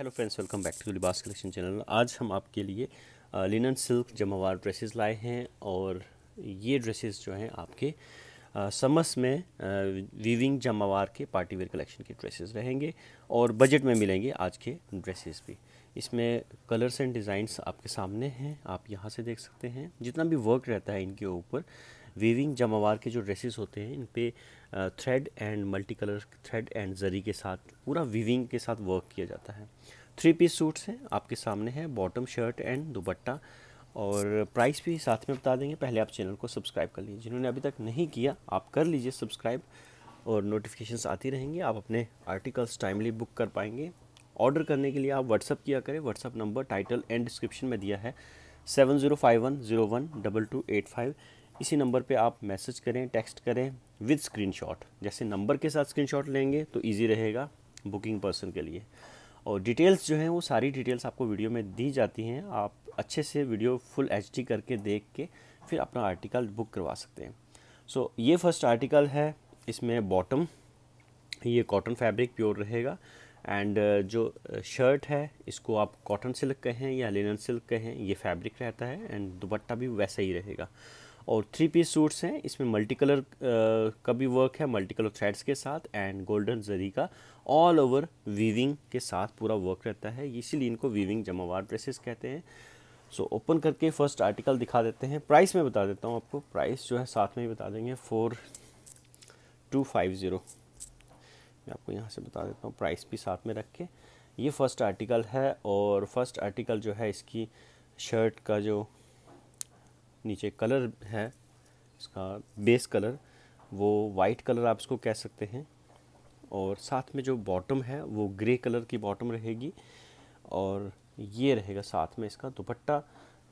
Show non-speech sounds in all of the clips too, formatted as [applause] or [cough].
hello friends welcome back to Libas collection channel आज हम आपके लिए लिनन सिल्क जमावार ड्रेसेस लाए हैं और ये ड्रेसेस जो हैं आपके समस में वीविंग जमावार के पार्टी वेयर कलेक्शन के ड्रेसेस रहेंगे और बजट में मिलेंगे आज के ड्रेसेस भी इसमें कलर्स एंड डिज़ाइंस आपके सामने हैं आप यहाँ से देख सकते हैं जितना भी वर्क रहता है इनके ऊपर वीविंग जमावार के जो ड्रेसेस होते हैं इन पे thread and multi colour thread and zari के साथ पूरा वीविंग के साथ वर्क किया जाता है थ्री पीस सूट्स हैं आपके सामने है बॉटम शर्ट एंड दुपट्टा और प्राइस भी साथ में बता देंगे पहले आप चैनल को सब्सक्राइब कर लीजिए जिन्होंने अभी तक नहीं किया आप कर लीजिए सब्सक्राइब और नोटिफिकेशंस आती रहेंगी आप अपने आर्टिकल्स टाइमली बुक कर पाएंगे ऑर्डर करने के लिए आप व्हाट्सअप किया करें WhatsApp number title and description में दिया है seven zero five one zero one double two eight five इसी नंबर पे आप मैसेज करें टेक्स्ट करें विद स्क्रीनशॉट जैसे नंबर के साथ स्क्रीनशॉट लेंगे तो इजी रहेगा बुकिंग पर्सन के लिए और डिटेल्स जो हैं वो सारी डिटेल्स आपको वीडियो में दी जाती हैं आप अच्छे से वीडियो फुल एच करके देख के फिर अपना आर्टिकल बुक करवा सकते हैं सो so, ये फर्स्ट आर्टिकल है इसमें बॉटम ये कॉटन फैब्रिक प्योर रहेगा एंड uh, जो शर्ट uh, है इसको आप कॉटन सिल्क कहें या लिनन सिल्क कहें ये फैब्रिक रहता है एंड दुपट्टा भी वैसा ही रहेगा और थ्री पीस सूट्स हैं इसमें मल्टी कलर का भी वर्क है मल्टी कलर थ्रेड्स के साथ एंड गोल्डन जरी का ऑल ओवर वीविंग के साथ पूरा वर्क रहता है इसीलिए इनको वीविंग जमावार ड्रेसेस कहते हैं सो so, ओपन करके फर्स्ट आर्टिकल दिखा देते हैं प्राइस में बता देता हूँ आपको प्राइस जो है साथ में ही बता देंगे फोर टू फाइव ज़ीरो मैं आपको यहाँ से बता देता हूँ प्राइस भी साथ में रख के ये फर्स्ट आर्टिकल है और फर्स्ट आर्टिकल जो है इसकी शर्ट का जो नीचे कलर है इसका बेस कलर वो वाइट कलर आप इसको कह सकते हैं और साथ में जो बॉटम है वो ग्रे कलर की बॉटम रहेगी और ये रहेगा साथ में इसका दुपट्टा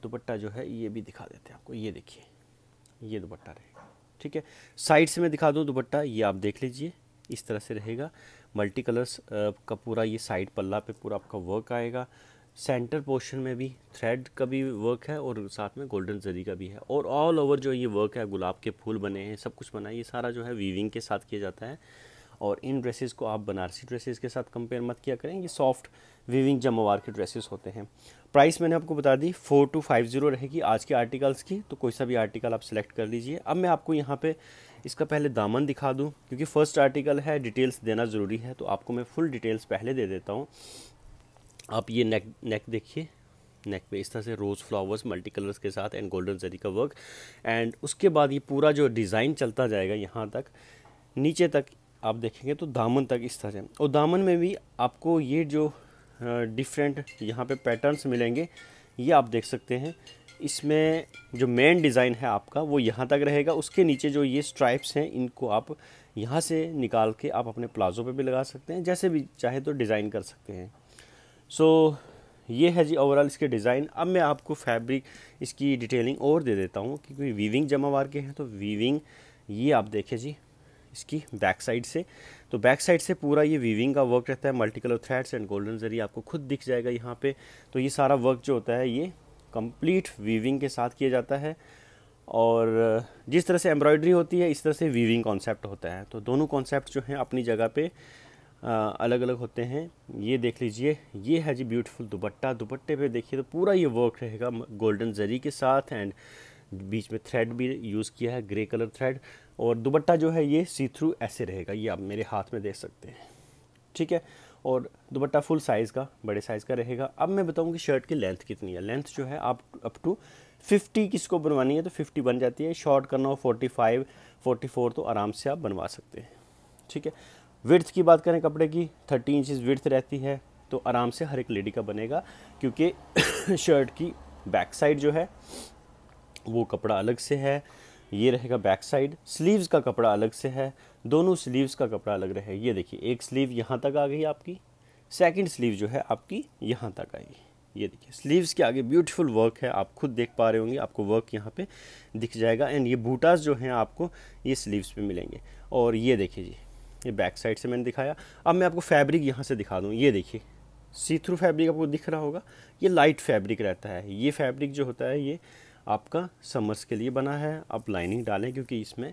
दुपट्टा जो है ये भी दिखा देते हैं आपको ये देखिए ये दुपट्टा रहेगा ठीक है साइड से मैं दिखा दूँ दुपट्टा ये आप देख लीजिए इस तरह से रहेगा मल्टी कलर्स का पूरा ये साइड पल्ला पे पूरा आपका वर्क आएगा सेंटर पोर्शन में भी थ्रेड का भी वर्क है और साथ में गोल्डन जरी का भी है और ऑल ओवर जो ये वर्क है गुलाब के फूल बने हैं सब कुछ बना है ये सारा जो है वीविंग के साथ किया जाता है और इन ड्रेसेस को आप बनारसी ड्रेसेस के साथ कंपेयर मत किया करें ये सॉफ्ट वीविंग जमवार के ड्रेसेस होते हैं प्राइस मैंने आपको बता दी फोर टू फाइव ज़ीरो रहेगी आज के आर्टिकल्स की तो कोई सा भी आर्टिकल आप सेलेक्ट कर लीजिए अब मैं आपको यहाँ पे इसका पहले दामन दिखा दूँ क्योंकि फ़र्स्ट आर्टिकल है डिटेल्स देना ज़रूरी है तो आपको मैं फुल डिटेल्स पहले दे देता हूँ आप ये नेक नेक देखिए नेक पे इस तरह से रोज़ फ्लावर्स मल्टी कलर्स के साथ एंड गोल्डन जरी का वर्क एंड उसके बाद ये पूरा जो डिज़ाइन चलता जाएगा यहाँ तक नीचे तक आप देखेंगे तो दामन तक इस तरह से और दामन में भी आपको ये जो डिफरेंट यहाँ पे पैटर्न्स मिलेंगे ये आप देख सकते हैं इसमें जो मेन डिज़ाइन है आपका वो यहाँ तक रहेगा उसके नीचे जो ये स्ट्राइप्स हैं इनको आप यहाँ से निकाल के आप अपने प्लाज़ो पे भी लगा सकते हैं जैसे भी चाहे तो डिज़ाइन कर सकते हैं सो so, ये है जी ओवरऑल इसके डिज़ाइन अब मैं आपको फैब्रिक इसकी डिटेलिंग और दे देता हूँ क्योंकि वीविंग जमावार के हैं तो वीविंग ये आप देखें जी इसकी बैक साइड से तो बैक साइड से पूरा ये वीविंग का वर्क रहता है multi colour threads and golden जरिए आपको खुद दिख जाएगा यहाँ पे तो ये सारा वर्क जो होता है ये कंप्लीट वीविंग के साथ किया जाता है और जिस तरह से एम्ब्रॉयडरी होती है इस तरह से वीविंग कॉन्सेप्ट होता है तो दोनों कॉन्सेप्ट जो हैं अपनी जगह पे अलग अलग होते हैं ये देख लीजिए ये है जी ब्यूटीफुल दुपट्टा दुपट्टे पे देखिए तो पूरा ये वर्क रहेगा गोल्डन जरी के साथ एंड बीच में थ्रेड भी यूज़ किया है ग्रे कलर थ्रेड और दुपट्टा जो है ये सी थ्रू ऐसे रहेगा ये आप मेरे हाथ में देख सकते हैं ठीक है और दुपट्टा फुल साइज़ का बड़े साइज़ का रहेगा अब मैं बताऊँ कि शर्ट की लेंथ कितनी है लेंथ जो है आप अप टू फिफ्टी किसको बनवानी है तो फिफ्टी बन जाती है शॉर्ट करना हो फोर्टी फाइव फोर्टी फोर तो आराम से आप बनवा सकते हैं ठीक है विर्थ की बात करें कपड़े की थर्टी इंचज़ विर्थ रहती है तो आराम से हर एक लेडी का बनेगा क्योंकि [coughs] शर्ट की बैक साइड जो है वो कपड़ा अलग से है ये रहेगा बैक साइड स्लीव्स का कपड़ा अलग से है दोनों स्लीव्स का कपड़ा अलग रहे ये देखिए एक स्लीव यहाँ तक आ गई आपकी सेकंड स्लीव जो है आपकी यहाँ तक आएगी ये देखिए स्लीव्स के आगे ब्यूटीफुल वर्क है आप खुद देख पा रहे होंगे आपको वर्क यहाँ पे दिख जाएगा एंड ये बूटास जो हैं आपको ये स्लीव्स पे मिलेंगे और ये देखिए जी ये बैक साइड से मैंने दिखाया अब मैं आपको फैब्रिक यहाँ से दिखा दूँ ये देखिए सी थ्रू फैब्रिक आपको दिख रहा होगा ये लाइट फैब्रिक रहता है ये फैब्रिक जो होता है ये आपका समर्स के लिए बना है आप लाइनिंग डालें क्योंकि इसमें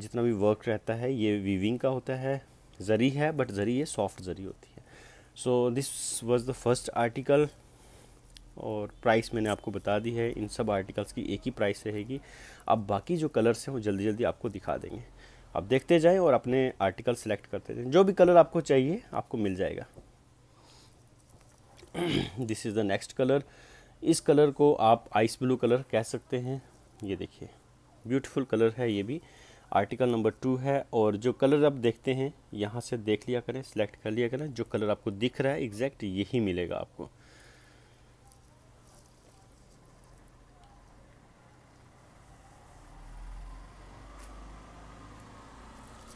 जितना भी वर्क रहता है ये वीविंग का होता है जरी है बट जरी ये सॉफ्ट जरी होती है so this was the first article और प्राइस मैंने आपको बता दी है इन सब आर्टिकल्स की एक ही प्राइस रहेगी अब बाकी जो कलर्स हैं वो जल्दी जल्दी आपको दिखा देंगे आप देखते जाएं और अपने आर्टिकल सेलेक्ट करते जाएं जो भी कलर आपको चाहिए आपको मिल जाएगा this is the next colour इस कलर को आप आइस ब्लू कलर कह सकते हैं ये देखिए ब्यूटीफुल कलर है ये भी आर्टिकल नंबर टू है और जो कलर आप देखते हैं यहाँ से देख लिया करें सेलेक्ट कर लिया करें जो कलर आपको दिख रहा है एग्जैक्ट यही मिलेगा आपको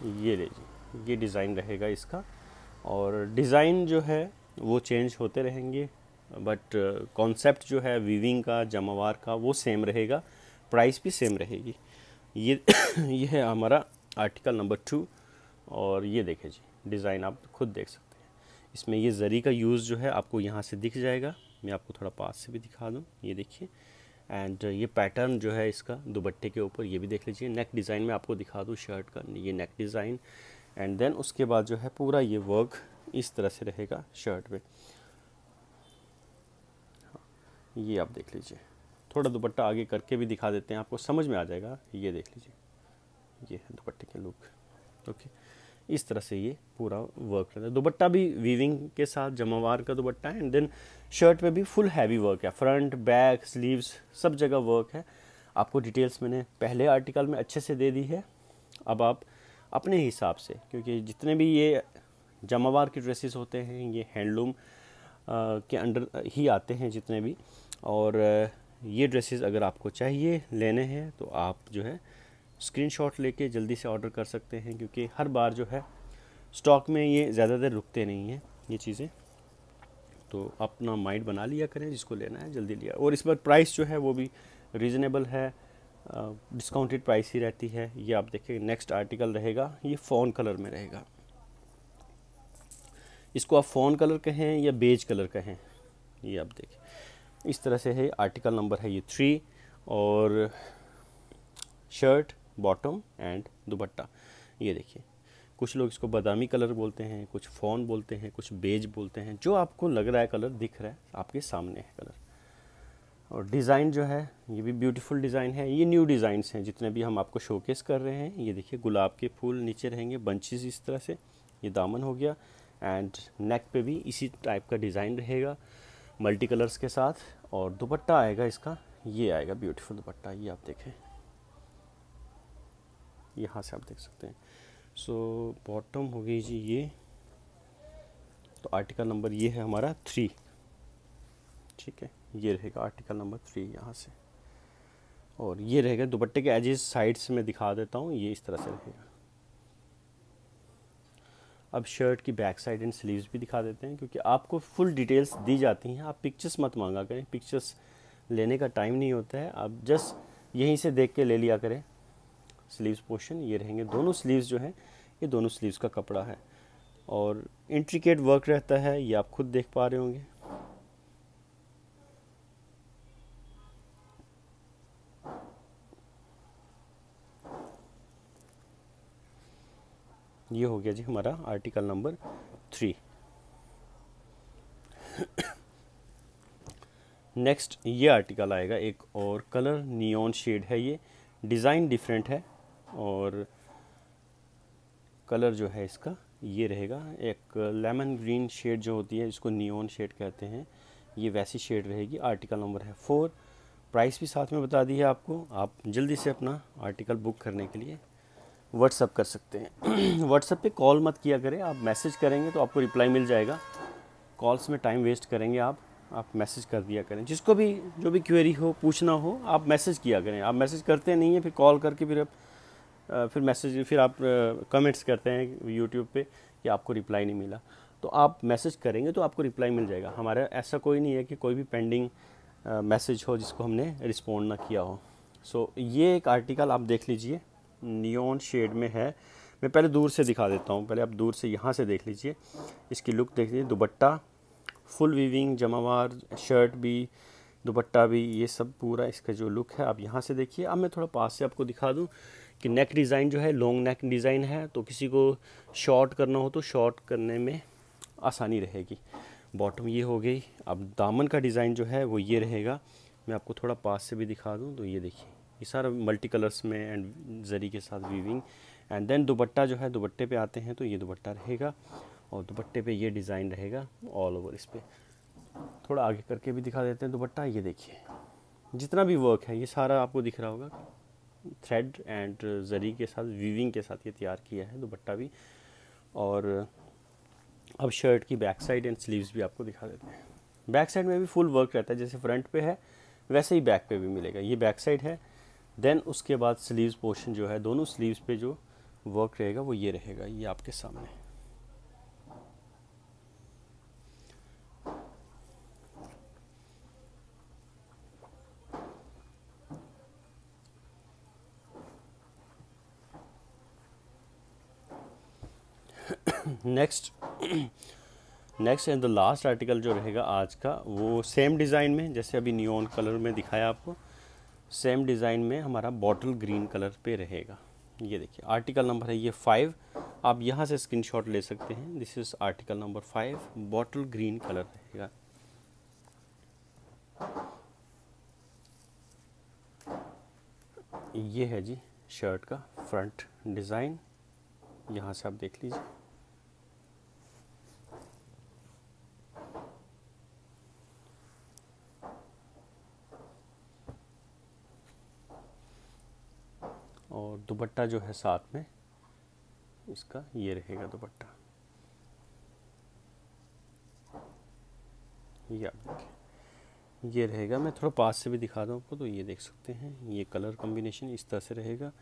ये ले जी ये डिज़ाइन रहेगा इसका और डिज़ाइन जो है वो चेंज होते रहेंगे बट कॉन्सेप्ट जो है वीविंग का जमावार का वो सेम रहेगा प्राइस भी सेम रहेगी ये [coughs] ये है हमारा आर्टिकल नंबर टू और ये देखें जी डिज़ाइन आप खुद देख सकते हैं इसमें ये जरी का यूज़ जो है आपको यहाँ से दिख जाएगा मैं आपको थोड़ा पास से भी दिखा दूँ ये देखिए एंड uh, ये पैटर्न जो है इसका दुबट्टे के ऊपर ये भी देख लीजिए नेक डिज़ाइन में आपको दिखा दूँ शर्ट का ये नेक डिज़ाइन एंड देन उसके बाद जो है पूरा ये वर्क इस तरह से रहेगा शर्ट में हाँ, ये आप देख लीजिए थोड़ा दुपट्टा आगे करके भी दिखा देते हैं आपको समझ में आ जाएगा ये देख लीजिए ये है दुपट्टे के लुक ओके इस तरह से ये पूरा वर्क रहता है दुपट्टा भी वीविंग के साथ जमावार का दुपट्टा है एंड देन शर्ट पे भी फुल हैवी वर्क है फ्रंट बैक स्लीव्स सब जगह वर्क है आपको डिटेल्स मैंने पहले आर्टिकल में अच्छे से दे दी है अब आप अपने हिसाब से क्योंकि जितने भी ये जमावार के ड्रेसेस होते हैं ये हैंडलूम के अंडर ही आते हैं जितने भी और ये ड्रेसेस अगर आपको चाहिए लेने हैं तो आप जो है स्क्रीनशॉट लेके जल्दी से ऑर्डर कर सकते हैं क्योंकि हर बार जो है स्टॉक में ये ज़्यादा देर रुकते नहीं हैं ये चीज़ें तो अपना माइंड बना लिया करें जिसको लेना है जल्दी लिया और इस बार प्राइस जो है वो भी रीज़नेबल है डिस्काउंटेड प्राइस ही रहती है ये आप देखें नेक्स्ट आर्टिकल रहेगा ये फ़ोन कलर में रहेगा इसको आप फ़ोन कलर कहें या बेज कलर कहें ये आप देखें इस तरह से है आर्टिकल नंबर है ये थ्री और शर्ट बॉटम एंड दुपट्टा ये देखिए कुछ लोग इसको बादामी कलर बोलते हैं कुछ फोन बोलते हैं कुछ बेज बोलते हैं जो आपको लग रहा है कलर दिख रहा है आपके सामने है कलर और डिज़ाइन जो है ये भी ब्यूटीफुल डिज़ाइन है ये न्यू डिज़ाइंस हैं जितने भी हम आपको शोकेस कर रहे हैं ये देखिए गुलाब के फूल नीचे रहेंगे बंचेज इस तरह से ये दामन हो गया एंड नेक पे भी इसी टाइप का डिज़ाइन रहेगा मल्टी कलर्स के साथ और दुपट्टा आएगा इसका ये आएगा ब्यूटीफुल दुपट्टा ये आप देखें यहाँ से आप देख सकते हैं सो बॉटम हो गई जी ये तो आर्टिकल नंबर ये है हमारा थ्री ठीक है ये रहेगा आर्टिकल नंबर थ्री यहाँ से और ये रहेगा दुपट्टे के एजेस साइड्स में दिखा देता हूँ ये इस तरह से रहेगा अब शर्ट की बैक साइड एंड स्लीव्स भी दिखा देते हैं क्योंकि आपको फुल डिटेल्स दी जाती हैं आप पिक्चर्स मत मांगा करें पिक्चर्स लेने का टाइम नहीं होता है आप जस्ट यहीं से देख के ले लिया करें स्लीव्स पोर्शन ये रहेंगे दोनों स्लीव्स जो हैं ये दोनों स्लीव्स का कपड़ा है और इंट्रिकेट वर्क रहता है ये आप खुद देख पा रहे होंगे ये हो गया जी हमारा आर्टिकल नंबर थ्री नेक्स्ट ये आर्टिकल आएगा एक और कलर नियॉन शेड है ये डिज़ाइन डिफरेंट है और कलर जो है इसका ये रहेगा एक लेमन ग्रीन शेड जो होती है इसको नियोन शेड कहते हैं ये वैसी शेड रहेगी आर्टिकल नंबर है फोर प्राइस भी साथ में बता दी है आपको आप जल्दी से अपना आर्टिकल बुक करने के लिए व्हाट्सअप कर सकते हैं व्हाट्सअप [clears throat] पे कॉल मत किया करें आप मैसेज करेंगे तो आपको रिप्लाई मिल जाएगा कॉल्स में टाइम वेस्ट करेंगे आप आप मैसेज कर दिया करें जिसको भी जो भी क्वेरी हो पूछना हो आप मैसेज किया करें आप मैसेज करते नहीं हैं फिर कॉल करके फिर आप फिर मैसेज फिर आप कमेंट्स करते हैं यूट्यूब पे कि आपको रिप्लाई नहीं मिला तो आप मैसेज करेंगे तो आपको रिप्लाई मिल जाएगा हमारा ऐसा कोई नहीं है कि कोई भी पेंडिंग मैसेज हो जिसको हमने रिस्पोंड ना किया हो सो so, ये एक आर्टिकल आप देख लीजिए नियोन शेड में है मैं पहले दूर से दिखा देता हूँ पहले आप दूर से यहाँ से देख लीजिए इसकी लुक देख लीजिए dupatta full weaving jamawar shirt भी दुपट्टा भी ये सब पूरा इसका जो लुक है आप यहाँ से देखिए अब मैं थोड़ा पास से आपको दिखा दूँ कि नेक डिज़ाइन जो है लॉन्ग नेक डिज़ाइन है तो किसी को शॉर्ट करना हो तो शॉर्ट करने में आसानी रहेगी बॉटम ये हो गई अब दामन का डिज़ाइन जो है वो ये रहेगा मैं आपको थोड़ा पास से भी दिखा दूँ तो ये देखिए ये सारा मल्टी कलर्स में एंड जरी के साथ वीविंग एंड देन दुपट्टा जो है दुपट्टे पे आते हैं तो ये दुपट्टा रहेगा और दुपट्टे पे ये डिज़ाइन रहेगा ऑल ओवर इस पर थोड़ा आगे करके भी दिखा देते हैं दुपट्टा ये देखिए जितना भी वर्क है ये सारा आपको दिख रहा होगा थ्रेड एंड ज़री के साथ वीविंग के साथ ये तैयार किया है दुपट्टा भी और अब शर्ट की बैक साइड एंड स्लीव्स भी आपको दिखा देते हैं बैक साइड में भी फुल वर्क रहता है जैसे फ्रंट पे है वैसे ही बैक पे भी मिलेगा ये बैक साइड है देन उसके बाद स्लीव्स पोर्शन जो है दोनों स्लीव्स पे जो वर्क रहेगा वो ये रहेगा ये आपके सामने next next and the last article जो रहेगा आज का वो सेम डिज़ाइन में जैसे अभी न्यून कलर में दिखाया आपको सेम डिज़ाइन में हमारा बॉटल ग्रीन कलर पे रहेगा ये देखिए आर्टिकल नंबर है ये फाइव आप यहाँ से स्क्रीनशॉट ले सकते हैं this is article number five bottle green colour रहेगा ये है जी शर्ट का फ्रंट डिज़ाइन यहाँ से आप देख लीजिए और दुपट्टा जो है साथ में इसका ये रहेगा दुपट्टा ये आप देखें ये रहेगा मैं थोड़ा पास से भी दिखा दूँ आपको तो ये देख सकते हैं ये कलर कॉम्बिनेशन इस तरह से रहेगा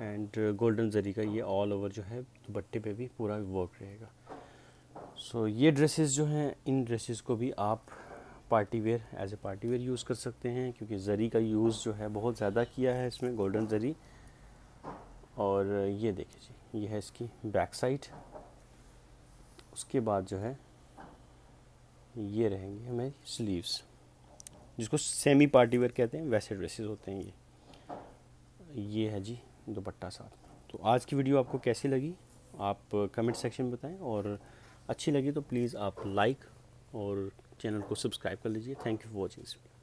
एंड गोल्डन जरी का ये ऑल ओवर जो है दुपट्टे पे भी पूरा वर्क रहेगा सो so, ये ड्रेसेस जो हैं इन ड्रेसेस को भी आप party wear as a party wear use कर सकते हैं क्योंकि जरी का यूज़ जो है बहुत ज़्यादा किया है इसमें गोल्डन जरी और ये देखिए जी ये है इसकी बैक साइड उसके बाद जो है ये रहेंगे हमें स्लीव्स जिसको सेमी पार्टी वेयर कहते हैं वैसे ड्रेसेस होते हैं ये ये है जी दुपट्टा साथ तो आज की वीडियो आपको कैसी लगी आप कमेंट सेक्शन में बताएं और अच्छी लगी तो प्लीज़ आप लाइक और चैनल को सब्सक्राइब कर लीजिए thank you for watching video